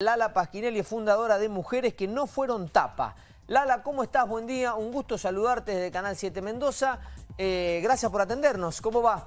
Lala Pasquinelli, fundadora de Mujeres que no fueron tapa. Lala, ¿cómo estás? Buen día, un gusto saludarte desde Canal 7 Mendoza. Eh, gracias por atendernos, ¿cómo va?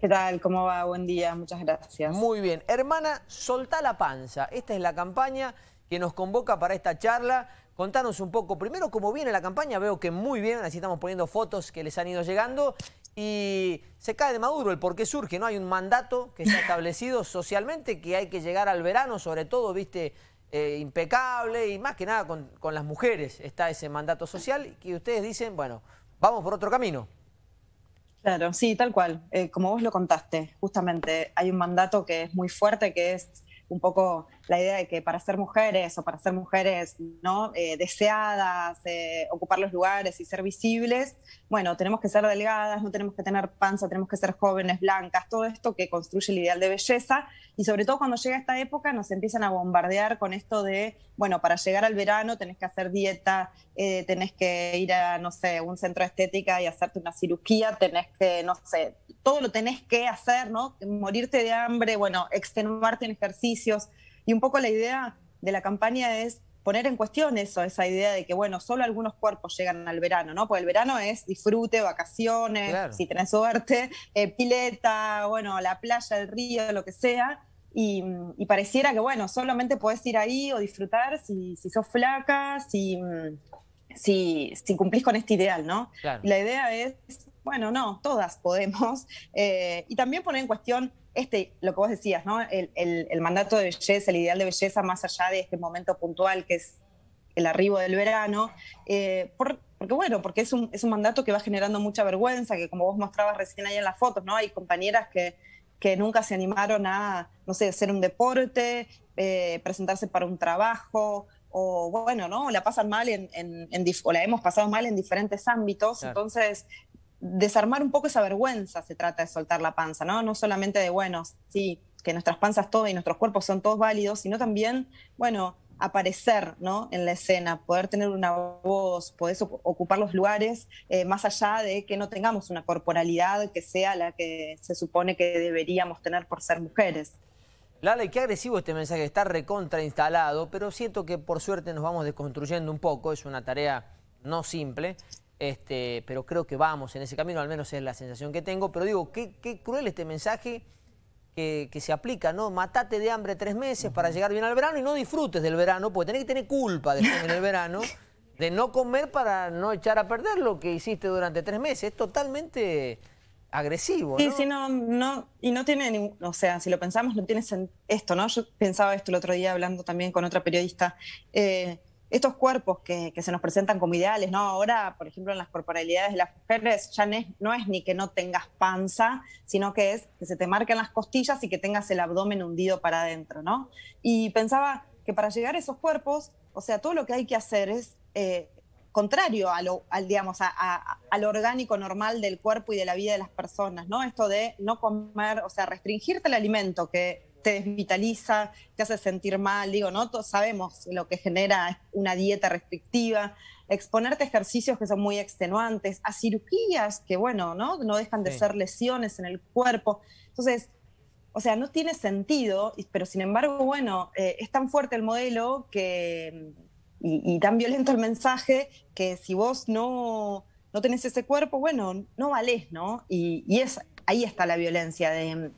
¿Qué tal? ¿Cómo va? Buen día, muchas gracias. Muy bien. Hermana, soltá la panza. Esta es la campaña que nos convoca para esta charla. Contanos un poco, primero, cómo viene la campaña. Veo que muy bien, así estamos poniendo fotos que les han ido llegando y se cae de maduro el por qué surge, ¿no? Hay un mandato que está establecido socialmente que hay que llegar al verano, sobre todo, viste, eh, impecable y más que nada con, las mujeres está ese mandato social que ustedes dicen, bueno, vamos por otro camino. Claro, sí, tal cual, eh, como vos lo contaste, justamente hay un mandato que es muy fuerte, que es un poco la idea de que para ser mujeres o para ser mujeres ¿no? Eh, deseadas, eh, ocupar los lugares y ser visibles, bueno, tenemos que ser delgadas, no tenemos que tener panza, tenemos que ser jóvenes, blancas, todo esto que construye el ideal de belleza. Y sobre todo cuando llega esta época nos empiezan a bombardear con esto de, bueno, para llegar al verano tenés que hacer dieta, eh, tenés que ir a, no sé, un centro de estética y hacerte una cirugía, tenés que, no sé, todo lo tenés que hacer, ¿no? Morirte de hambre, bueno, extenuarte en ejercicios. Y un poco la idea de la campaña es poner en cuestión eso, esa idea de que, bueno, solo algunos cuerpos llegan al verano, ¿no? Porque el verano es disfrute, vacaciones, si tenés suerte, eh, pileta, bueno, la playa, el río, lo que sea. Y, pareciera que, bueno, solamente podés ir ahí o disfrutar si, sos flaca, si, si, cumplís con este ideal, ¿no? La idea es, bueno, no, todas podemos. Eh, y también poner en cuestión este, lo que vos decías, ¿no? El, mandato de belleza, el ideal de belleza, más allá de este momento puntual que es el arribo del verano, eh, porque bueno, porque es un, mandato que va generando mucha vergüenza, que como vos mostrabas recién ahí en las fotos, ¿no? Hay compañeras que, que nunca se animaron a, no sé, hacer un deporte, eh, presentarse para un trabajo, o bueno, ¿no? La pasan mal en, o la hemos pasado mal en diferentes ámbitos. Entonces, desarmar un poco esa vergüenza se trata de soltar la panza, ¿no? No solamente de, bueno, sí, que nuestras panzas todas y nuestros cuerpos son todos válidos, sino también, bueno, aparecer ¿no? en la escena, poder tener una voz, poder ocupar los lugares, eh, más allá de que no tengamos una corporalidad que sea la que se supone que deberíamos tener por ser mujeres. Lala, y qué agresivo este mensaje, está recontrainstalado, pero siento que por suerte nos vamos desconstruyendo un poco, es una tarea no simple, este, pero creo que vamos en ese camino, al menos es la sensación que tengo. Pero digo, qué, cruel este mensaje que, se aplica, ¿no? Matate de hambre tres meses para llegar bien al verano y no disfrutes del verano, porque tenés que tener culpa después en el verano de no comer para no echar a perder lo que hiciste durante tres meses. Es totalmente agresivo, ¿no? Sí, no, no, y no tiene, ningún... o sea, si lo pensamos, no tiene esto, ¿no? Yo pensaba esto el otro día hablando también con otra periodista. Eh, estos cuerpos que, se nos presentan como ideales, ¿no? Ahora, por ejemplo, en las corporalidades de las mujeres ya no es, ni que no tengas panza, sino que es que se te marquen las costillas y que tengas el abdomen hundido para adentro, ¿no? Y pensaba que para llegar a esos cuerpos, o sea, todo lo que hay que hacer es eh, contrario al, digamos, al orgánico normal del cuerpo y de la vida de las personas, ¿no? Esto de no comer, o sea, restringirte el alimento, que te desvitaliza, te hace sentir mal, digo, ¿no? Todos sabemos lo que genera una dieta restrictiva, exponerte a ejercicios que son muy extenuantes, a cirugías que, bueno, ¿no? No dejan de ser lesiones en el cuerpo. Entonces, o sea, no tiene sentido, pero sin embargo, bueno, eh, es tan fuerte el modelo que, y, tan violento el mensaje que si vos no, no tenés ese cuerpo, bueno, no valés, ¿no? Y, y es, ahí está la violencia de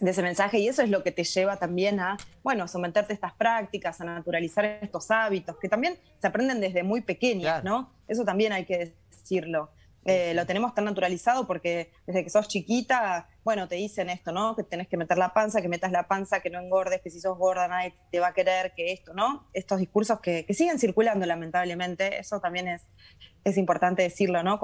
de ese mensaje y eso es lo que te lleva también a, bueno, someterte a estas prácticas, a naturalizar estos hábitos, que también se aprenden desde muy pequeños, ¿no? Eso también hay que decirlo. Eh, lo tenemos tan naturalizado porque desde que sos chiquita, bueno, te dicen esto, ¿no? Que tenés que meter la panza, que metas la panza, que no engordes, que si sos gorda nadie te va a querer, que esto, ¿no? Estos discursos que, siguen circulando lamentablemente, eso también es, es importante decirlo, ¿no?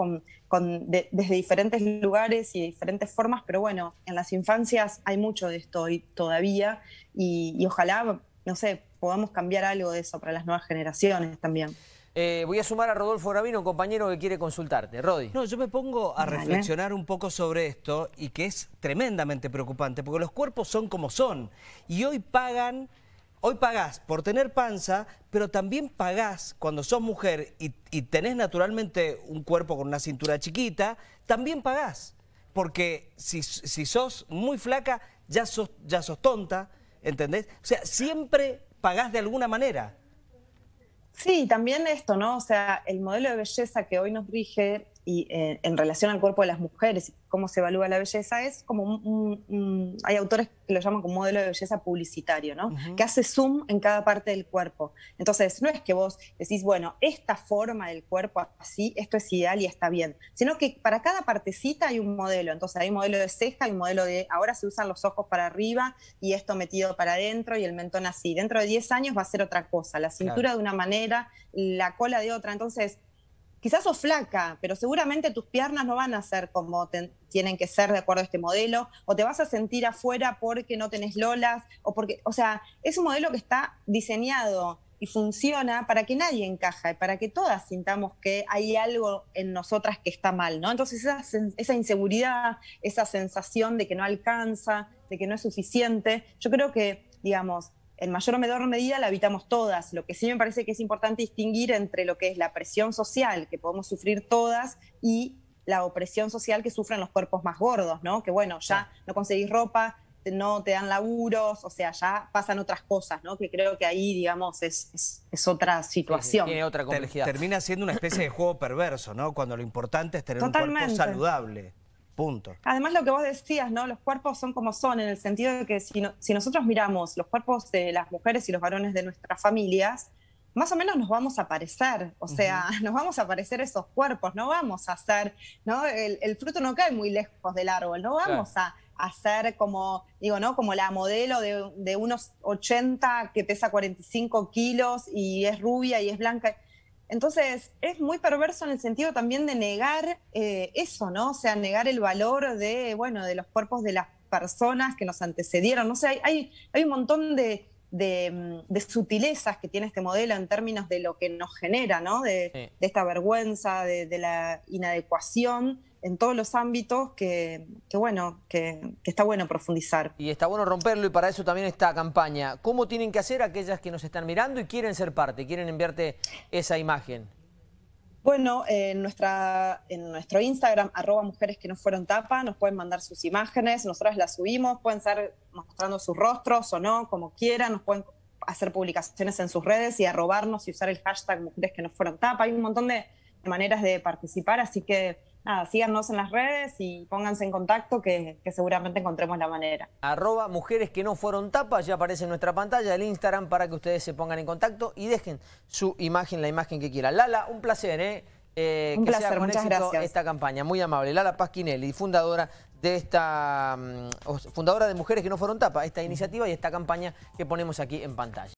desde diferentes lugares y de diferentes formas, pero bueno, en las infancias hay mucho de esto todavía y ojalá, no sé, podamos cambiar algo de eso para las nuevas generaciones también. Eh, voy a sumar a Rodolfo Rabino, un compañero que quiere consultarte. Rodi. No, yo me pongo a reflexionar un poco sobre esto y que es tremendamente preocupante, porque los cuerpos son como son y hoy pagan... Hoy pagás por tener panza, pero también pagás cuando sos mujer y, tenés naturalmente un cuerpo con una cintura chiquita, también pagás. Porque si, si sos muy flaca, ya sos, ya sos tonta, ¿entendés? O sea, siempre pagás de alguna manera. Sí, también esto, ¿no? O sea, el modelo de belleza que hoy nos rige y eh, en relación al cuerpo de las mujeres, cómo se evalúa la belleza, es como hay autores que lo llaman como modelo de belleza publicitario, ¿no? Que hace zoom en cada parte del cuerpo. Entonces, no es que vos decís, bueno, esta forma del cuerpo así, esto es ideal y está bien, sino que para cada partecita hay un modelo. Entonces, hay modelo de ceja, hay modelo de ahora se usan los ojos para arriba y esto metido para adentro y el mentón así. Dentro de 10 años va a ser otra cosa, la cintura de una manera, la cola de otra. Entonces, quizás o flaca, pero seguramente tus piernas no van a ser como tienen que ser de acuerdo a este modelo, o te vas a sentir afuera porque no tenés lolas, o porque, o sea, es un modelo que está diseñado y funciona para que nadie encaja para que todas sintamos que hay algo en nosotras que está mal, ¿no? Entonces esa, esa inseguridad, esa sensación de que no alcanza, de que no es suficiente, yo creo que, digamos, en mayor o menor medida la habitamos todas. Lo que sí me parece que es importante distinguir entre lo que es la presión social que podemos sufrir todas y la opresión social que sufren los cuerpos más gordos, ¿no? Que bueno, ya no conseguís ropa, no te dan laburos, o sea, ya pasan otras cosas, ¿no? Que creo que ahí, digamos, es, otra situación. tiene otra complejidad. termina siendo una especie de juego perverso, ¿no? Cuando lo importante es tener un cuerpo saludable. Además, lo que vos decías, ¿no? Los cuerpos son como son, en el sentido de que si, si nosotros miramos los cuerpos de las mujeres y los varones de nuestras familias, más o menos nos vamos a parecer, o sea, nos vamos a parecer esos cuerpos, no vamos a ser, ¿no? El, fruto no cae muy lejos del árbol, no vamos a, a, ser como, digo, ¿no? Como la modelo de, de unos 80 que pesa 45 kilos y es rubia y es blanca entonces, es muy perverso en el sentido también de negar eh, eso, ¿no? O sea, negar el valor de, bueno, de los cuerpos de las personas que nos antecedieron. No sea, hay, un montón de, sutilezas que tiene este modelo en términos de lo que nos genera, ¿no? de esta vergüenza, de, la inadecuación en todos los ámbitos que, bueno, que, está bueno profundizar. Y está bueno romperlo y para eso también esta campaña. ¿Cómo tienen que hacer aquellas que nos están mirando y quieren ser parte, quieren enviarte esa imagen? Bueno, en, nuestra, en nuestro Instagram, arroba mujeres que no fueron tapa, nos pueden mandar sus imágenes, nosotras las subimos, pueden estar mostrando sus rostros o no, como quieran, nos pueden hacer publicaciones en sus redes y arrobarnos y usar el hashtag mujeres que no fueron tapa. Hay un montón de maneras de participar, así que nada, ah, síganos en las redes y pónganse en contacto que, seguramente encontremos la manera. Arroba mujeres que no fueron tapas, ya aparece en nuestra pantalla el Instagram para que ustedes se pongan en contacto y dejen su imagen, la imagen que quieran. Lala, un placer, ¿eh? eh un que sea con muchas éxito gracias. esta campaña, muy amable. Lala Pasquinelli, fundadora de esta, mm, fundadora de Mujeres que no fueron tapas, esta iniciativa y esta campaña que ponemos aquí en pantalla.